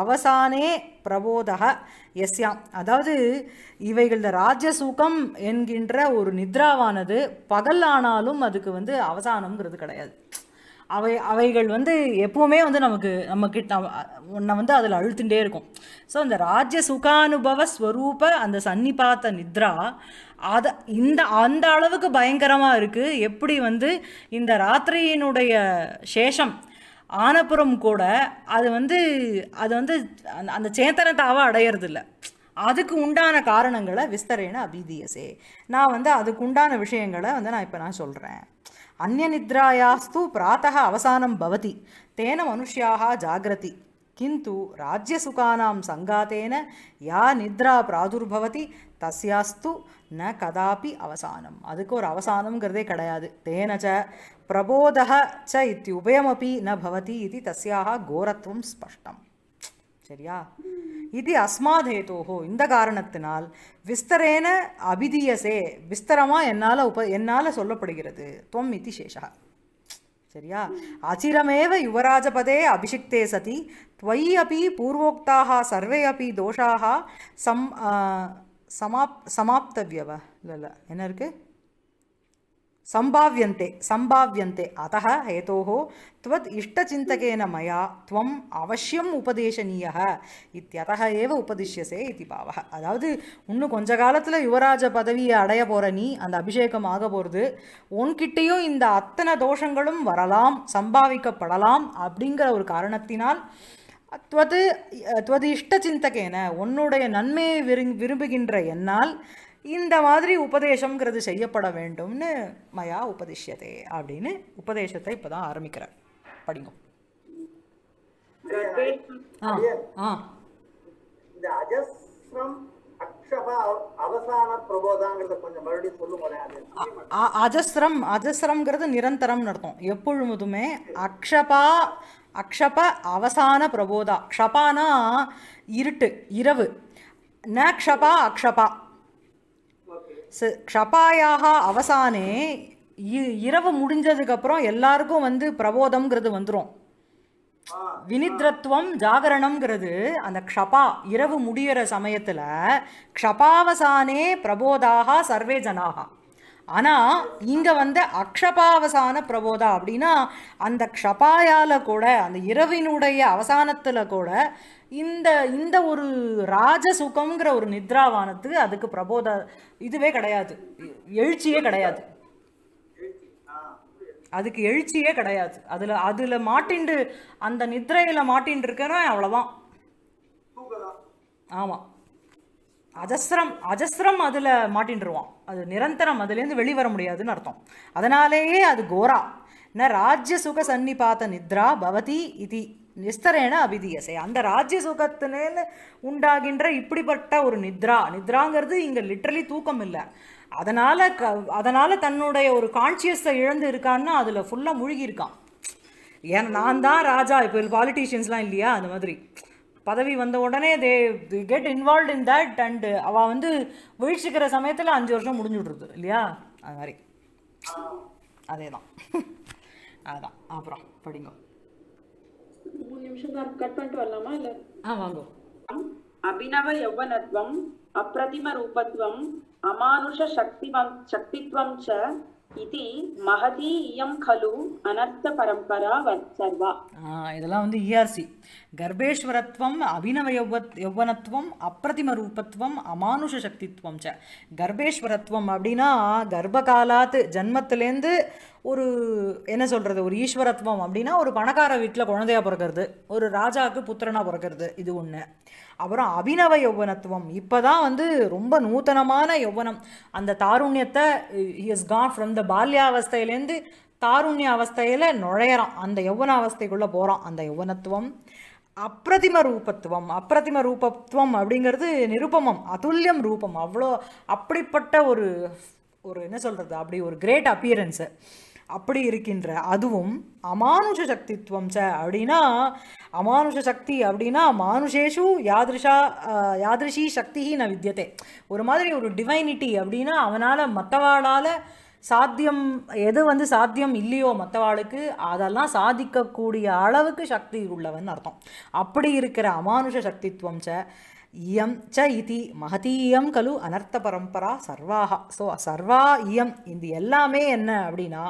அவசானே பிரபோதக எஸ்யாம் அதாவது இவைகள ராஜசூகம் என்கின்ற ஒரு நித்ராவானது பகல் ஆனாலும் அதுக்கு வந்து அவசானம்ங்கிறது கிடையாது அவை அவைகள் வந்து எப்பவுமே வந்து நமக்கு கிட்ட ஒன்றை வந்து அதில் அழுத்துட்டே இருக்கும் ஸோ அந்த ராஜ்ய சுகானுபவ ஸ்வரூப அந்த சன்னிபாத்த நித்ரா அதை இந்த அந்த அளவுக்கு பயங்கரமாக இருக்குது எப்படி வந்து இந்த ராத்திரியினுடைய சேஷம் ஆனப்புறம் கூட அது வந்து அது வந்து அந்த அந்த சேத்தனத்தாவை அடையிறதில்ல அதுக்கு உண்டான காரணங்களை விஸ்தரேன அபிதியசே நான் வந்து அதுக்கு உண்டான விஷயங்களை வந்து நான் இப்போ நான் சொல்கிறேன் அந்நியநித்ராயாஸ்து பிராத்தக அவசானம் பவதி தேன மனுஷியாக ஜாகிரதி கிந்து ராஜ்யசுகானாம் சங்காத்தேன யா நித்ரா பிராதுர்பவதி தஸ்யாஸ்து ந கதாபி அவசானம் அதுக்கு ஒரு அவசானம்ங்கிறதே கிடையாது தேனச்ச பிரபோதக ச இத்தி உபயமபி ந பவதி இது தஸ்யாக கோரத்துவம் ஸ்பஷ்டம் சரியா இது அஸ்மாதேதோஹோ இந்த காரணத்தினால் விஸ்தரேன அபிதியசே விஸ்தரமாக என்னால் உப என்னால் சொல்லப்படுகிறது துவம் இது சேஷா சரியா அச்சிரமேவ யுவராஜபதே அபிஷிக்தே சதி துவை அப்பி பூர்வோக்தாக சர்வே அப்பி தோஷாக சம் சமாப் சமாப்தவியவ இல்லை இல்லை என்ன இருக்குது சம்பாவியந்தே சம்பாவியந்தே அத ஹேதோஹோ துவத் இஷ்டச்சிந்தகேன மயா துவம் அவசியம் உபதேசனீய இத்தியத ஏவ உபதிஷ்யசே இது பாவ அதாவது இன்னும் கொஞ்ச காலத்தில் யுவராஜ பதவியை அடைய போகிற நீ அந்த அபிஷேகம் ஆக போகிறது உன்கிட்டையும் இந்த அத்தனை தோஷங்களும் வரலாம் சம்பாவிக்கப்படலாம் அப்படிங்கிற ஒரு காரணத்தினால் துவது துவது இஷ்டச்சிந்தகேன உன்னுடைய நன்மையை விரு விரும்புகின்ற என்னால் இந்த மாதிரி உபதேசங்கிறது செய்யப்பட வேண்டும்னு மயா உபதிஷ்யதே அப்படின்னு உபதேசத்தை இப்போ தான் ஆரம்பிக்கிறேன் படிங்க ஆ ஆ அஜஸ்ரம் அஜஸ்ரம்ங்கிறது நிரந்தரம் அர்த்தம் எப்பொழுதுமே அக்ஷபா அக்ஷப அவசான பிரபோதா க்ஷபானா இருட்டு இரவு ந க்ஷபா அக்ஷபா க்ஷபாயாக அவசானே இரவு முடிஞ்சதுக்கப்புறம் எல்லாருக்கும் வந்து பிரபோதம்ங்கிறது வந்துடும் வினித்ரத்துவம் ஜாகரணம்ங்கிறது அந்த க்ஷபா இரவு முடிகிற சமயத்தில் க்ஷபாவசானே பிரபோதாக சர்வே ஜனாகா ஆனால் இங்கே வந்து அக்ஷபாவசான பிரபோதா அப்படின்னா அந்த க்ஷபாயால் கூட அந்த இரவினுடைய அவசானத்தில் கூட இந்த இந்த ஒரு ராஜசுகங்கிற ஒரு நித்ராவானத்துக்கு அதுக்கு பிரபோத இதுவே கிடையாது எழுச்சியே கிடையாது அதுக்கு எழுச்சியே கிடையாது அதில் அதில் மாட்டின்று அந்த நித்ரையில மாட்டின்னு இருக்கிறோம் அவ்வளோதான் ஆமாம் அஜஸ்ரம் அஜஸ்ரம் அதில் மாட்டின்றுவான் அது நிரந்தரம் அதுலேருந்து வெளிவர முடியாதுன்னு அர்த்தம் அதனாலேயே அது கோரா ந ராஜ்ய சுக சன்னிபாத்த நித்ரா பவதி இதி நிஸ்தரேன அபிதியசை அந்த ராஜ்ய சுகத்தினேன்னு உண்டாகின்ற இப்படிப்பட்ட ஒரு நித்ரா நித்ராங்கிறது இங்கே லிட்ரலி தூக்கம் இல்லை அதனால் க அதனால் தன்னுடைய ஒரு கான்சியஸை இழந்து இருக்கான்னா அதில் ஃபுல்லாக முழுகியிருக்கான் ஏன்னா நான் தான் ராஜா இப்போ பாலிட்டிஷியன்ஸ்லாம் இல்லையா அந்த மாதிரி பதவி வந்த உடனே they get involve in that and அவள் வந்து வீழ்ச்சிக்கிற சமயத்தில் அஞ்சு வருஷம் முடிஞ்சுட்ருது இல்லையா அது மாதிரி அதே தான் அதுதான் அப்புறம் படிங்க மூணு நிமிஷம் தான் கட் பண்ணிட்டு வரலாமா இல்லை ஆ வாங்க అభినవ యౌవనత్వం అప్రతిమ రూపత్వం అమానుష శక్తివం శక్తిత్వం చ இது மகதி இயம் கலு அனர்த்த பரம்பரா சர்வா இதெல்லாம் வந்து இஆர்சி e கர்பேஸ்வரத்துவம் అభినవ యౌవ அப்பிரதிம ரூபத்துவம் அமானுஷ சக்தித்துவம் ச கர்ப்பேஸ்வரத்துவம் அப்படின்னா கர்ப்ப காலாத்து ஒரு என்ன சொல்கிறது ஒரு ஈஸ்வரத்துவம் அப்படின்னா ஒரு பணக்கார வீட்டில் குழந்தையாக பிறக்கிறது ஒரு ராஜாவுக்கு புத்திரனாக பிறக்கிறது இது ஒன்று அப்புறம் அபிநவ யௌவனத்துவம் இப்போ தான் வந்து ரொம்ப நூத்தனமான யௌவனம் அந்த தாருண்யத்தை he is gone from the பால்யாவஸ்தையிலேருந்து தாருண்ய அவஸ்தையில் நுழையிறான் அந்த யௌவன அவஸ்தைக்குள்ளே போகிறான் அந்த யௌவனத்துவம் அப்பிரதிம ரூபத்துவம் அப்பிரதிம ரூபத்துவம் அப்படிங்கிறது நிருபமம் அதுல்யம் ரூபம் அவ்வளோ அப்படிப்பட்ட ஒரு ஒரு என்ன சொல்கிறது அப்படி ஒரு கிரேட் அப்பியரன்ஸு அப்படி இருக்கின்ற அதுவும் அமானுஷ சக்தித்வம் ச அப்படின்னா அமானுஷ சக்தி அப்படின்னா மானுஷேஷு யாதிருஷா யாதிருஷி சக்தி ந வித்தியத்தை ஒரு மாதிரி ஒரு டிவைனிட்டி அப்படின்னா அவனால் மற்றவாளால் சாத்தியம் எது வந்து சாத்தியம் இல்லையோ மற்றவாளுக்கு அதெல்லாம் சாதிக்கக்கூடிய அளவுக்கு சக்தி உள்ளவன் அர்த்தம் அப்படி இருக்கிற அமானுஷ சக்தித்வம் ச இயம் ச இதி மகதீயம் கலு அனர்த்த பரம்பரா சர்வாக ஸோ சர்வா இயம் இது எல்லாமே என்ன அப்படின்னா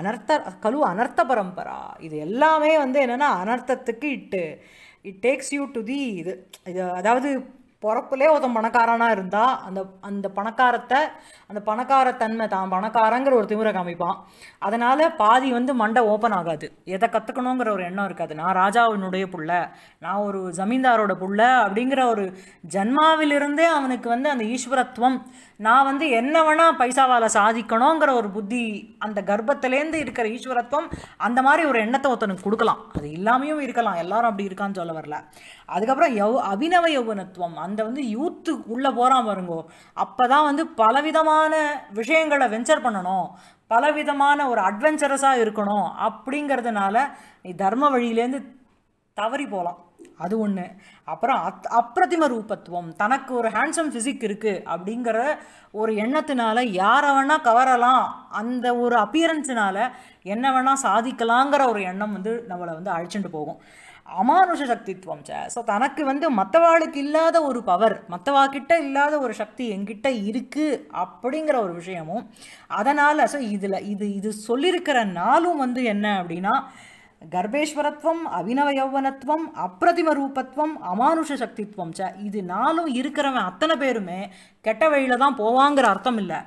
அனர்த்த கலு அனர்த்த பரம்பரா இது எல்லாமே வந்து என்னென்னா அனர்த்தத்துக்கு இட்டு it takes you to the இது இது அதாவது பிறப்புலே ஒருத்தன் பணக்காரனாக இருந்தால் அந்த அந்த பணக்காரத்தை அந்த பணக்காரத்தன்மை தான் பணக்காரங்கிற ஒரு திமுறை காமிப்பான் அதனால் பாதி வந்து மண்டை ஓப்பன் ஆகாது எதை கற்றுக்கணுங்கிற ஒரு எண்ணம் இருக்காது நான் ராஜாவினுடைய புள்ள நான் ஒரு ஜமீன்தாரோட புள்ள அப்படிங்கிற ஒரு ஜென்மாவிலிருந்தே அவனுக்கு வந்து அந்த ஈஸ்வரத்துவம் நான் வந்து என்ன வேணால் பைசாவால் சாதிக்கணுங்கிற ஒரு புத்தி அந்த கர்ப்பத்திலேருந்து இருக்கிற ஈஸ்வரத்துவம் அந்த மாதிரி ஒரு எண்ணத்தை ஒருத்தனுக்கு கொடுக்கலாம் அது இல்லாமையும் இருக்கலாம் எல்லாரும் அப்படி இருக்கான்னு சொல்ல வரல அதுக்கப்புறம் யௌ அபிநவ யௌவனத்துவம் அந்த வந்து யூத்து உள்ளே போகிறான் பாருங்கோ அப்போ தான் வந்து பலவிதமான விஷயங்களை வெஞ்சர் பண்ணணும் பலவிதமான ஒரு அட்வென்ச்சரஸாக இருக்கணும் அப்படிங்கிறதுனால நீ தர்ம வழியிலேருந்து தவறி போகலாம் அது ஒன்று அப்புறம் அத் அப்பிரதிம ரூபத்துவம் தனக்கு ஒரு ஹேண்ட்ஸம் ஃபிசிக் இருக்குது அப்படிங்கிற ஒரு எண்ணத்தினால யாரை வேணால் கவரலாம் அந்த ஒரு அப்பியரன்ஸினால் என்ன வேணால் சாதிக்கலாங்கிற ஒரு எண்ணம் வந்து நம்மளை வந்து அழைச்சிட்டு போகும் அமானுஷ சக்தித்துவம் ச ஸோ தனக்கு வந்து மற்றவாளுக்கு இல்லாத ஒரு பவர் மற்றவாக்கிட்ட இல்லாத ஒரு சக்தி எங்கிட்ட இருக்குது அப்படிங்கிற ஒரு விஷயமும் அதனால் ஸோ இதில் இது இது சொல்லியிருக்கிற நாளும் வந்து என்ன அப்படின்னா கர்பேஸ்வரத்துவம் அபினவ யௌவனத்துவம் அப்பிரதிம ரூபத்துவம் அமானுஷ சக்தித்துவம் ச இது நாளும் இருக்கிறவன் அத்தனை பேருமே கெட்ட வழியில் தான் போவாங்கிற அர்த்தம் இல்லை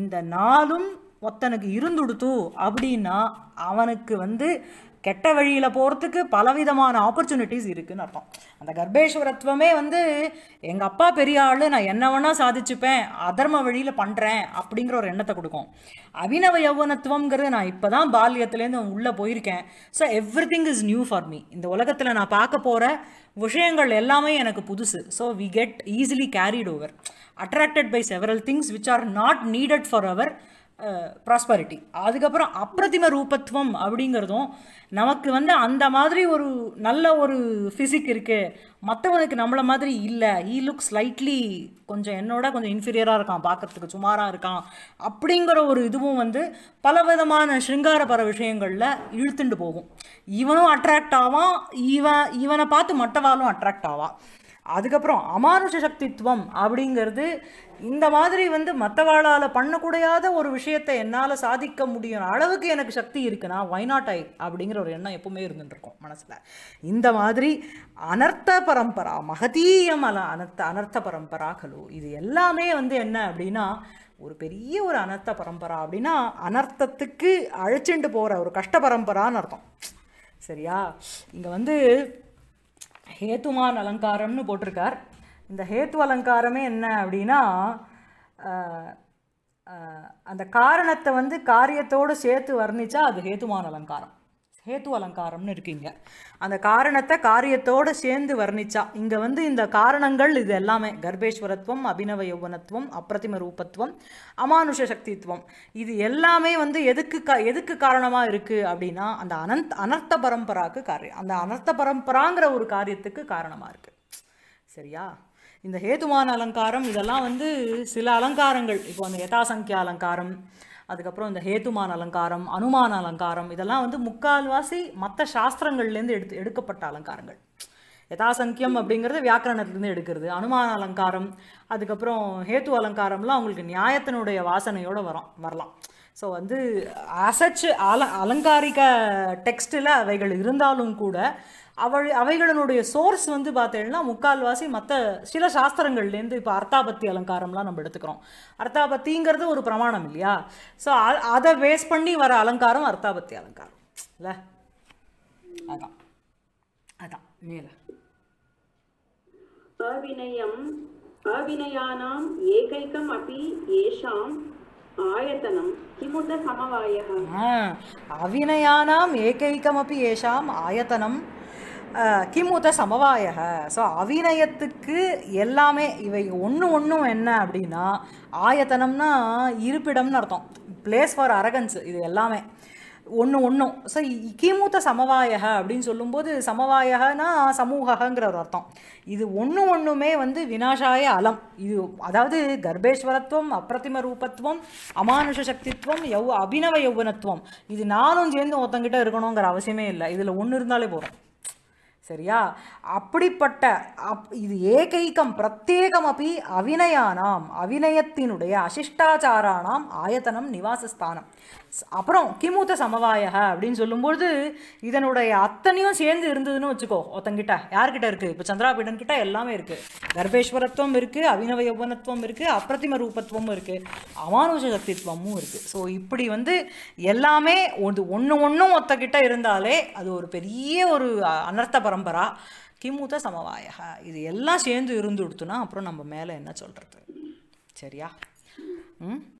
இந்த நாளும் ஒத்தனுக்கு இருந்துடுத்து அப்படின்னா அவனுக்கு வந்து கெட்ட வழியில் போகிறதுக்கு பலவிதமான ஆப்பர்ச்சுனிட்டிஸ் இருக்குதுன்னு அர்த்தம் அந்த கர்ப்பேஸ்வரத்துவமே வந்து எங்கள் அப்பா பெரிய ஆள் நான் என்ன வேணால் சாதிச்சுப்பேன் அதர்ம வழியில் பண்ணுறேன் அப்படிங்கிற ஒரு எண்ணத்தை கொடுக்கும் அவினவ யௌவனத்துவங்கிறது நான் இப்போ தான் பால்யத்துலேருந்து உள்ளே போயிருக்கேன் so everything is new for me இந்த உலகத்தில் நான் பார்க்க போகிற விஷயங்கள் எல்லாமே எனக்கு புதுசு so we get easily carried over attracted by several things which are not needed for our prosperity அதுக்கப்புறம் அப்பிரதிம ரூபத்துவம் அப்படிங்கிறதும் நமக்கு வந்து அந்த மாதிரி ஒரு நல்ல ஒரு ஃபிசிக் இருக்குது மற்றவனுக்கு நம்மளை மாதிரி இல்லை ஈ லுக் ஸ்லைட்லி கொஞ்சம் என்னோட கொஞ்சம் இன்ஃபீரியராக இருக்கான் பார்க்குறதுக்கு சுமாராக இருக்கான் அப்படிங்கிற ஒரு இதுவும் வந்து பல விதமான ஸ்ருங்கார விஷயங்களில் இழுத்துண்டு போகும் இவனும் அட்ராக்ட் ஆவான் இவன் இவனை பார்த்து மற்றவாலும் அட்ராக்ட் ஆவான் அதுக்கப்புறம் அமானுஷ சக்தித்துவம் அப்படிங்கிறது இந்த மாதிரி வந்து மற்றவாளால் பண்ணக்கூடாத ஒரு விஷயத்தை என்னால் சாதிக்க முடியும் அளவுக்கு எனக்கு சக்தி இருக்குன்னா வைநாட் ஐ அப்படிங்கிற ஒரு எண்ணம் எப்பவுமே இருந்துருக்கும் மனசில் இந்த மாதிரி அனர்த்த பரம்பரா மகதீயம் அல அனர்த்த அனர்த்த பரம்பரா கலு இது எல்லாமே வந்து என்ன அப்படின்னா ஒரு பெரிய ஒரு அனர்த்த பரம்பரா அப்படின்னா அனர்த்தத்துக்கு அழைச்சிட்டு போகிற ஒரு கஷ்ட பரம்பரான்னு அர்த்தம் சரியா இங்கே வந்து ஹேத்துமான் அலங்காரம்னு போட்டிருக்கார் இந்த ஹேத்து அலங்காரமே என்ன அப்படின்னா அந்த காரணத்தை வந்து காரியத்தோடு சேர்த்து வர்ணித்தா அது ஹேத்துமான் அலங்காரம் ஹேத்து அலங்காரம்னு இருக்குங்க அந்த காரணத்தை காரியத்தோடு சேர்ந்து வர்ணிச்சா இங்கே வந்து இந்த காரணங்கள் இது எல்லாமே கர்ப்பேஸ்வரத்துவம் அபிநவ யௌவனத்துவம் அப்பிரதிம ரூபத்துவம் அமானுஷ சக்தித்துவம் இது எல்லாமே வந்து எதுக்கு க எதுக்கு காரணமாக இருக்குது அப்படின்னா அந்த அனந்த் அனர்த்த பரம்பராக்கு காரியம் அந்த அனர்த்த பரம்பராங்கிற ஒரு காரியத்துக்கு காரணமாக இருக்குது சரியா இந்த ஹேதுமான அலங்காரம் இதெல்லாம் வந்து சில அலங்காரங்கள் இப்போ அந்த யதாசங்கிய அலங்காரம் அதுக்கப்புறம் இந்த ஹேத்துமான் அலங்காரம் அனுமான அலங்காரம் இதெல்லாம் வந்து முக்கால்வாசி மற்ற சாஸ்திரங்கள்லேருந்து எடுத்து எடுக்கப்பட்ட அலங்காரங்கள் யதாசங்கியம் அப்படிங்கிறது வியாக்கரணத்துலேருந்து எடுக்கிறது அனுமான அலங்காரம் அதுக்கப்புறம் ஹேத்து அலங்காரம்லாம் அவங்களுக்கு நியாயத்தினுடைய வாசனையோடு வரும் வரலாம் ஸோ வந்து அசச்சு அல அலங்காரிக டெக்ஸ்டில் அவைகள் இருந்தாலும் கூட அவள் அவைகளினுடைய சோர்ஸ் வந்து பார்த்தீங்கன்னா முக்கால்வாசி மற்ற சில சாஸ்திரங்கள்லேருந்து இப்போ அர்த்தாபத்தி அலங்காரம்லாம் நம்ம எடுத்துக்கிறோம் அர்த்தாபத்திங்கிறது ஒரு பிரமாணம் இல்லையா ஸோ அதை பேஸ் பண்ணி வர அலங்காரம் அர்த்தாபத்தி அலங்காரம் இல்லை அதான் அதான் மேல அவினயம் அவினயானாம் ஏகைக்கம் அப்படி ஏஷாம் ஆயத்தனம் கிமுத அவினயானாம் அவிநயானாம் ஏகைக்கமப்பி ஏஷாம் ஆயத்தனம் கிம் உத சமவாய ஸோ அவிநயத்துக்கு எல்லாமே இவை ஒன்று ஒன்றும் என்ன அப்படின்னா ஆயத்தனம்னா இருப்பிடம்னு அர்த்தம் பிளேஸ் ஃபார் அரகன்ஸ் இது எல்லாமே ஒன்று ஒன்றும் ஸோ கிமுத்த சமவாய அப்படின்னு சொல்லும்போது சமவாயனா சமூகங்கிற ஒரு அர்த்தம் இது ஒன்று ஒன்றுமே வந்து வினாஷாய அலம் இது அதாவது கர்ப்பேஸ்வரத்துவம் அப்பிரத்திம ரூபத்துவம் அமானுஷ சக்தித்துவம் யௌ அபினவ யௌவனத்துவம் இது நானும் சேர்ந்து ஒருத்தங்கிட்ட இருக்கணுங்கிற அவசியமே இல்லை இதில் ஒன்று இருந்தாலே போதும் சரியா அப்படிப்பட்ட அப் இது ஏகைக்கம் பிரத்யேகம் அப்படி அவினயானாம் அவினயத்தினுடைய அசிஷ்டாச்சாரானாம் ஆயத்தனம் நிவாசஸ்தானம் அப்புறம் கிமூத்த சமவாய அப்படின்னு சொல்லும்போது இதனுடைய அத்தனையும் சேர்ந்து இருந்ததுன்னு வச்சுக்கோ ஒருத்தங்கிட்ட யார்கிட்ட இருக்குது இப்போ சந்திராபீடன் கிட்ட எல்லாமே இருக்குது கர்ப்பேஸ்வரத்துவம் இருக்குது அபிநவ யௌவனத்துவம் இருக்குது அப்பிரதிம ரூபத்துவமும் இருக்குது அமானுஷ சக்தித்துவமும் இருக்குது ஸோ இப்படி வந்து எல்லாமே ஒன்று ஒன்று ஒன்றும் ஒத்தக்கிட்ட இருந்தாலே அது ஒரு பெரிய ஒரு அனர்த்த பரம்பரா கிமூத்த சமவாயக இது எல்லாம் சேர்ந்து இருந்துடுத்துனா அப்புறம் நம்ம மேலே என்ன சொல்கிறது சரியா ம்